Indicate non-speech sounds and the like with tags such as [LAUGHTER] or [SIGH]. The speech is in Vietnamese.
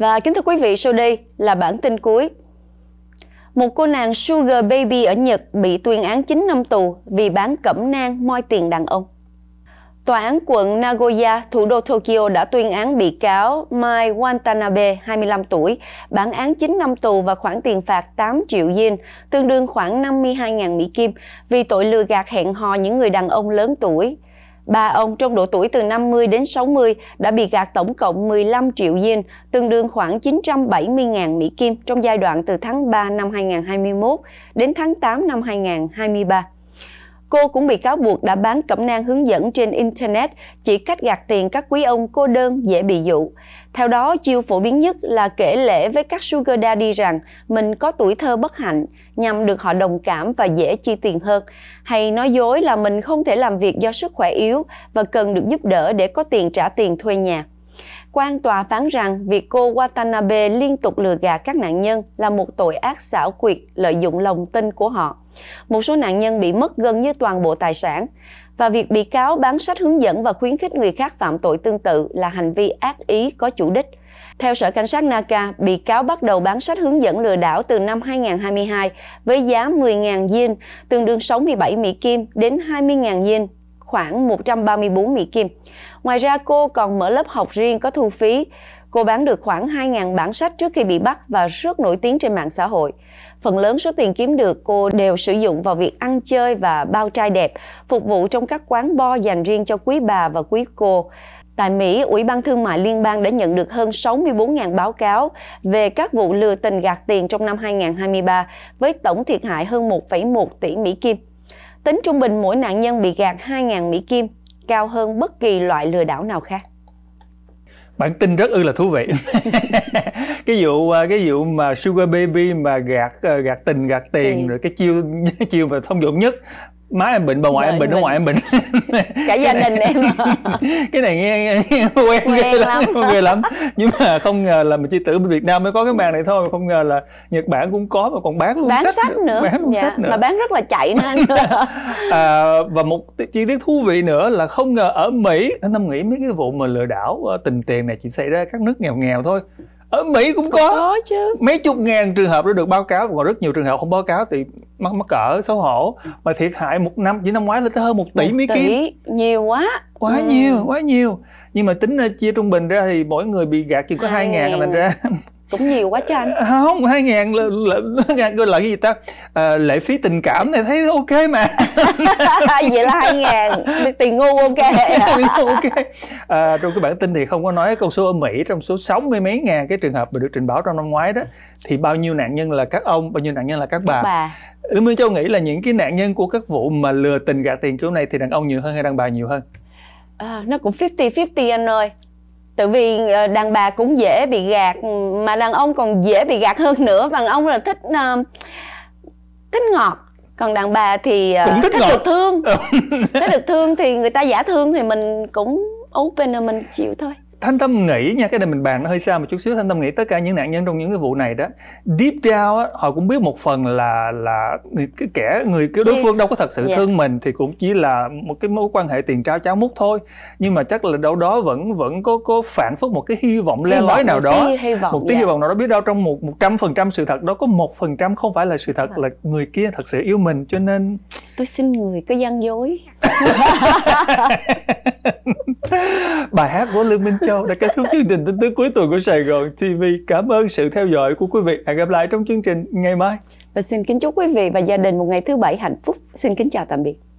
Và kính thưa quý vị, sau đây là bản tin cuối. Một cô nàng Sugar Baby ở Nhật bị tuyên án 9 năm tù vì bán cẩm nang moi tiền đàn ông. Tòa án quận Nagoya, thủ đô Tokyo đã tuyên án bị cáo Mai Watanabe, 25 tuổi, bản án 9 năm tù và khoản tiền phạt 8 triệu yen, tương đương khoảng 52.000 Mỹ Kim, vì tội lừa gạt hẹn hò những người đàn ông lớn tuổi. Ba ông trong độ tuổi từ 50 đến 60 đã bị gạt tổng cộng 15 triệu Yen, tương đương khoảng 970.000 Mỹ Kim trong giai đoạn từ tháng 3 năm 2021 đến tháng 8 năm 2023. Cô cũng bị cáo buộc đã bán cẩm nang hướng dẫn trên Internet chỉ cách gạt tiền các quý ông cô đơn dễ bị dụ. Theo đó, chiêu phổ biến nhất là kể lễ với các sugar daddy rằng mình có tuổi thơ bất hạnh nhằm được họ đồng cảm và dễ chi tiền hơn. Hay nói dối là mình không thể làm việc do sức khỏe yếu và cần được giúp đỡ để có tiền trả tiền thuê nhà. Quan tòa phán rằng việc cô Watanabe liên tục lừa gạt các nạn nhân là một tội ác xảo quyệt lợi dụng lòng tin của họ. Một số nạn nhân bị mất gần như toàn bộ tài sản và việc bị cáo bán sách hướng dẫn và khuyến khích người khác phạm tội tương tự là hành vi ác ý có chủ đích. Theo Sở Cảnh sát Naka, bị cáo bắt đầu bán sách hướng dẫn lừa đảo từ năm 2022 với giá 10.000 yên tương đương 67 Mỹ Kim đến 20.000 yên khoảng 134 Mỹ Kim. Ngoài ra, cô còn mở lớp học riêng có thu phí. Cô bán được khoảng 2.000 bản sách trước khi bị bắt và rất nổi tiếng trên mạng xã hội. Phần lớn số tiền kiếm được cô đều sử dụng vào việc ăn chơi và bao trai đẹp, phục vụ trong các quán bo dành riêng cho quý bà và quý cô. Tại Mỹ, Ủy ban Thương mại Liên bang đã nhận được hơn 64.000 báo cáo về các vụ lừa tình gạt tiền trong năm 2023 với tổng thiệt hại hơn 1,1 tỷ Mỹ Kim. Tính trung bình mỗi nạn nhân bị gạt 2.000 Mỹ Kim, cao hơn bất kỳ loại lừa đảo nào khác bản tin rất ư là thú vị [LAUGHS] cái vụ à, cái vụ mà sugar baby mà gạt à, gạt tình gạt tiền thì... rồi cái chiêu [LAUGHS] chiêu mà thông dụng nhất má em bệnh bà ngoại em bệnh bà ngoại em bệnh [LAUGHS] cả gia đình em [LAUGHS] cái này nghe, nghe quen, quen ghê lắm, lắm. ghê lắm nhưng mà không ngờ là mình chỉ tử bên việt nam mới có cái màn này thôi không ngờ là nhật bản cũng có mà còn bán luôn bán sách, sách nữa. bán luôn dạ, sách nữa mà bán rất là chạy nữa [LAUGHS] à, và một chi tiết thú vị nữa là không ngờ ở mỹ anh tâm nghĩ mấy cái vụ mà lừa đảo ờ, tình tiền này chỉ xảy ra các nước nghèo nghèo thôi ở Mỹ cũng có, có chứ. mấy chục ngàn trường hợp đã được báo cáo và rất nhiều trường hợp không báo cáo thì mắc mắc cỡ xấu hổ mà thiệt hại một năm chỉ năm ngoái lên tới hơn một tỷ mỹ kim nhiều quá quá ừ. nhiều quá nhiều nhưng mà tính chia trung bình ra thì mỗi người bị gạt chỉ có hai ngàn à, thành ra cũng nhiều quá chứ anh ờ, không hai ngàn là, là, là, là, là cái gì ta à, lệ phí tình cảm này thấy ok mà [LAUGHS] vậy là hai ngàn tiền ngu ok [LAUGHS] ok à, trong cái bản tin thì không có nói câu số ở mỹ trong số 60 mấy ngàn cái trường hợp mà được trình báo trong năm ngoái đó thì bao nhiêu nạn nhân là các ông bao nhiêu nạn nhân là các bà, bà. Lý Minh Châu nghĩ là những cái nạn nhân của các vụ mà lừa tình gạt tiền kiểu này thì đàn ông nhiều hơn hay đàn bà nhiều hơn? À, nó cũng 50-50 anh ơi tại vì ờ, đàn bà cũng dễ bị gạt mà đàn ông còn dễ bị gạt hơn nữa đàn ông là thích ờ, thích ngọt còn đàn bà thì ờ, cũng thích, thích được thương [LAUGHS] thích được thương thì người ta giả thương thì mình cũng open là mình chịu thôi Thanh Tâm nghĩ nha, cái này mình bàn nó hơi xa một chút xíu. Thanh Tâm nghĩ tất cả những nạn nhân trong những cái vụ này đó, deep down á, họ cũng biết một phần là là cái kẻ người cái đối dạ. phương đâu có thật sự yeah. Dạ. thương mình thì cũng chỉ là một cái mối quan hệ tiền trao cháo mút thôi. Nhưng mà chắc là đâu đó vẫn vẫn có có phản phất một cái hy vọng le lói nào đó, tí vọng, một tí yeah. hy dạ. vọng nào đó biết đâu trong một một trăm phần trăm sự thật đó có một phần trăm không phải là sự thật là người kia thật sự yêu mình cho nên tôi xin người có gian dối [LAUGHS] [LAUGHS] bài hát của Lương Minh Châu đã kết thúc chương trình tin tức cuối tuần của Sài Gòn TV. Cảm ơn sự theo dõi của quý vị. Hẹn gặp lại trong chương trình ngày mai. Và xin kính chúc quý vị và gia đình một ngày thứ bảy hạnh phúc. Xin kính chào tạm biệt.